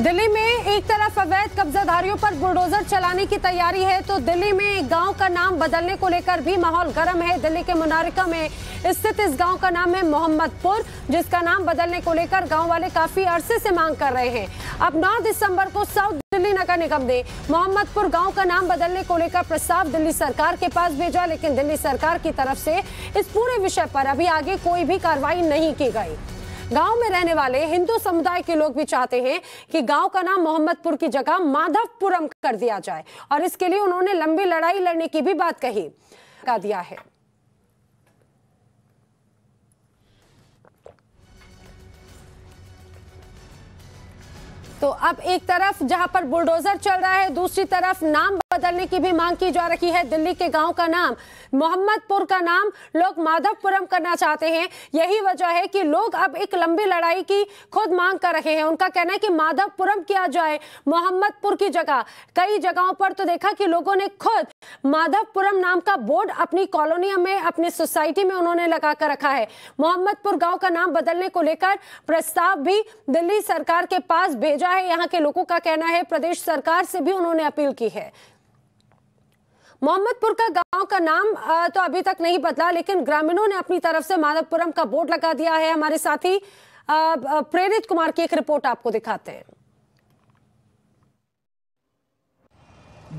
दिल्ली में एक तरफ अवैध कब्जाधारियों पर बुलडोजर चलाने की तैयारी है तो दिल्ली में एक गांव का नाम बदलने को लेकर भी माहौल गर्म है दिल्ली के मुनारिका में स्थित इस गांव का नाम है मोहम्मदपुर जिसका नाम बदलने को लेकर गांव वाले काफी अरसे से मांग कर रहे हैं अब 9 दिसंबर को साउथ दिल्ली नगर निगम ने मोहम्मदपुर गाँव का नाम बदलने को लेकर प्रस्ताव दिल्ली सरकार के पास भेजा लेकिन दिल्ली सरकार की तरफ से इस पूरे विषय पर अभी आगे कोई भी कार्रवाई नहीं की गई गांव में रहने वाले हिंदू समुदाय के लोग भी चाहते हैं कि गांव का नाम मोहम्मदपुर की जगह माधवपुरम कर दिया जाए और इसके लिए उन्होंने लंबी लड़ाई लड़ने की भी बात कही का दिया है तो अब एक तरफ जहां पर बुलडोजर चल रहा है दूसरी तरफ नाम बदलने की भी मांग की जा रही है दिल्ली के गांव का नाम मोहम्मदपुर का नाम लोग माधवपुरम करना चाहते हैं यही वजह है कि लोग अब एक लंबी लड़ाई की खुद मांग कर रहे हैं उनका कहना है कि माधवपुरम किया जाए मोहम्मदपुर की जगह कई जगहों पर तो देखा कि लोगों ने खुद माधवपुरम नाम का बोर्ड अपनी कॉलोनी में अपनी सोसाइटी में उन्होंने लगा कर रखा है मोहम्मदपुर गांव का नाम बदलने को लेकर प्रस्ताव भी दिल्ली सरकार के पास भेजा है यहाँ के लोगों का कहना है प्रदेश सरकार से भी उन्होंने अपील की है मोहम्मदपुर का गांव का नाम तो अभी तक नहीं बदला लेकिन ग्रामीणों ने अपनी तरफ से माधवपुरम का बोर्ड लगा दिया है हमारे साथी प्रेरित कुमार की एक रिपोर्ट आपको दिखाते हैं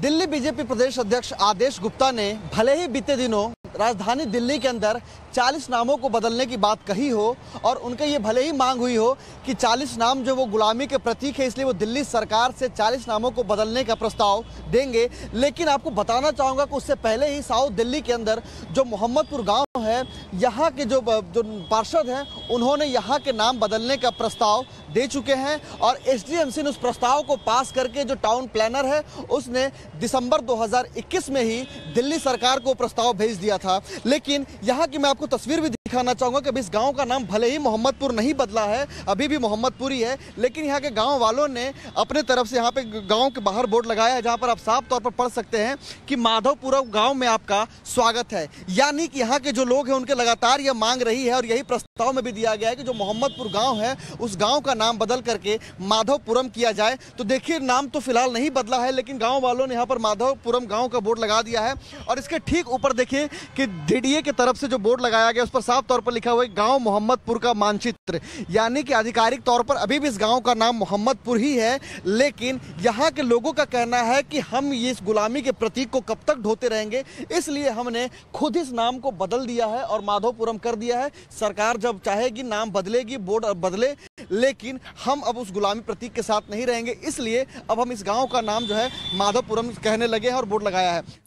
दिल्ली बीजेपी प्रदेश अध्यक्ष आदेश गुप्ता ने भले ही बीते दिनों राजधानी दिल्ली के अंदर 40 नामों को बदलने की बात कही हो और उनके ये भले ही मांग हुई हो कि 40 नाम जो वो गुलामी के प्रतीक है इसलिए वो दिल्ली सरकार से 40 नामों को बदलने का प्रस्ताव देंगे लेकिन आपको बताना चाहूँगा कि उससे पहले ही साउथ दिल्ली के अंदर जो मोहम्मदपुर गाँव है यहाँ के जो जो पार्षद हैं उन्होंने यहाँ के नाम बदलने का प्रस्ताव दे चुके हैं और एस ने उस प्रस्ताव को पास करके जो टाउन प्लानर है उसने दिसंबर 2021 में ही दिल्ली सरकार को प्रस्ताव भेज दिया था लेकिन यहाँ की मैं आपको तस्वीर भी दिखाना चाहूँगा कि अभी इस गाँव का नाम भले ही मोहम्मदपुर नहीं बदला है अभी भी मोहम्मदपुर ही है लेकिन यहाँ के गाँव वालों ने अपने तरफ से यहाँ पे गाँव के बाहर बोर्ड लगाया है जहाँ पर आप साफ तौर पर पढ़ सकते हैं कि माधवपुरा गाँव में आपका स्वागत है यानी कि यहाँ के जो लोग हैं उनके लगातार यह मांग रही है और यही प्रस्ताव में भी दिया गया है कि जो मोहम्मदपुर गाँव है उस गाँव का नाम बदल करके माधवपुरम किया जाए तो देखिए नाम तो फिलहाल नहीं बदला है लेकिन गाँव वालों ने यहाँ पर माधवपुरम गाँव का बोर्ड लगा दिया है और इसके ठीक ऊपर देखिए कि डीडीए की तरफ से जो बोर्ड लगाया गया उस पर साफ साफ तौर पर लिखा हुआ है गांव मोहम्मदपुर का मानचित्र यानी कि आधिकारिक तौर पर अभी भी इस गांव का नाम मोहम्मदपुर ही है लेकिन यहां के लोगों का कहना है कि हम ये इस गुलामी के प्रतीक को कब तक ढोते रहेंगे इसलिए हमने खुद इस नाम को बदल दिया है और माधोपुरम कर दिया है सरकार जब चाहेगी नाम बदलेगी बोर्ड बदले लेकिन हम अब उस गुलामी प्रतीक के साथ नहीं रहेंगे इसलिए अब हम इस गाँव का नाम जो है माधोपुरम कहने लगे हैं और बोर्ड लगाया है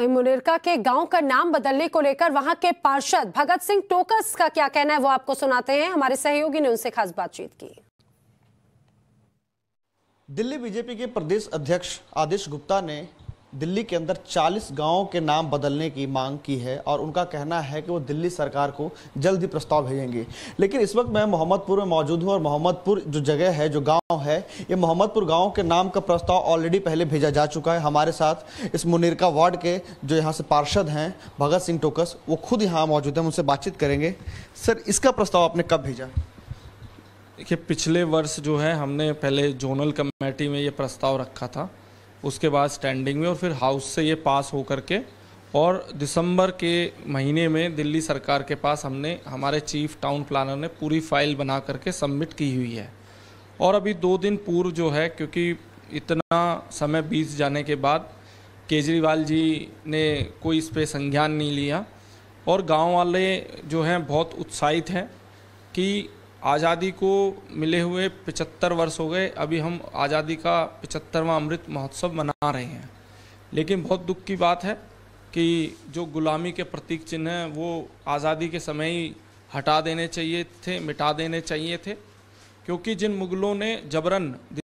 वही मुनिरका के गांव का नाम बदलने को लेकर वहां के पार्षद भगत सिंह टोकस का क्या कहना है वो आपको सुनाते हैं हमारे सहयोगी ने उनसे खास बातचीत की दिल्ली बीजेपी के प्रदेश अध्यक्ष आदेश गुप्ता ने दिल्ली के अंदर 40 गांवों के नाम बदलने की मांग की है और उनका कहना है कि वो दिल्ली सरकार को जल्द ही प्रस्ताव भेजेंगे लेकिन इस वक्त मैं मोहम्मदपुर में मौजूद हूं और मोहम्मदपुर जो जगह है जो गांव है ये मोहम्मदपुर गांव के नाम का प्रस्ताव ऑलरेडी पहले भेजा जा चुका है हमारे साथ इस मुनिरका वार्ड के जो यहाँ से पार्षद हैं भगत सिंह टोकस वो खुद यहाँ मौजूद हैं उनसे बातचीत करेंगे सर इसका प्रस्ताव आपने कब भेजा देखिए पिछले वर्ष जो है हमने पहले जोनल कमेटी में ये प्रस्ताव रखा था उसके बाद स्टैंडिंग में और फिर हाउस से ये पास हो कर के और दिसंबर के महीने में दिल्ली सरकार के पास हमने हमारे चीफ टाउन प्लानर ने पूरी फाइल बना करके सबमिट की हुई है और अभी दो दिन पूर्व जो है क्योंकि इतना समय बीत जाने के बाद केजरीवाल जी ने कोई इस पर संज्ञान नहीं लिया और गांव वाले जो हैं बहुत उत्साहित हैं कि आज़ादी को मिले हुए 75 वर्ष हो गए अभी हम आज़ादी का पचहत्तरवा अमृत महोत्सव मना रहे हैं लेकिन बहुत दुख की बात है कि जो गुलामी के प्रतीक चिन्ह हैं वो आज़ादी के समय ही हटा देने चाहिए थे मिटा देने चाहिए थे क्योंकि जिन मुग़लों ने जबरन